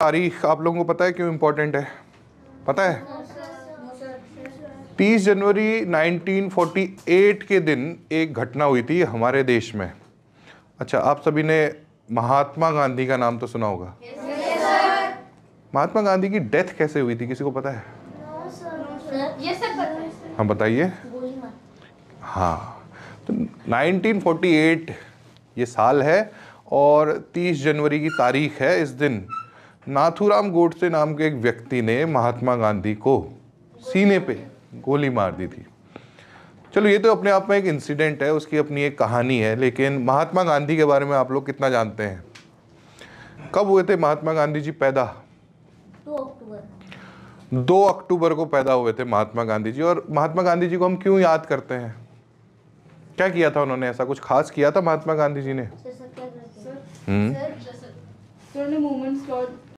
तारीख आप लोगों को पता है क्यों इम्पोर्टेंट है पता है तीस जनवरी 1948 के दिन एक घटना हुई थी हमारे देश में अच्छा आप सभी ने महात्मा गांधी का नाम तो सुना होगा yes, महात्मा गांधी की डेथ कैसे हुई थी किसी को पता है हम हाँ बताइए हाँ तो 1948 ये साल है और 30 जनवरी की तारीख है इस दिन नाथूराम गोडसे नाम के एक व्यक्ति ने महात्मा गांधी को सीने पे गोली मार दी थी चलो ये तो अपने आप में एक इंसिडेंट है उसकी अपनी एक कहानी है लेकिन महात्मा गांधी के बारे में आप लोग कितना जानते हैं कब हुए थे महात्मा गांधी जी पैदा दो अक्टूबर दो अक्टूबर को पैदा हुए थे महात्मा गांधी जी और महात्मा गांधी जी को हम क्यों याद करते हैं क्या किया था उन्होंने ऐसा कुछ खास किया था महात्मा गांधी जी ने सर, सर, सर,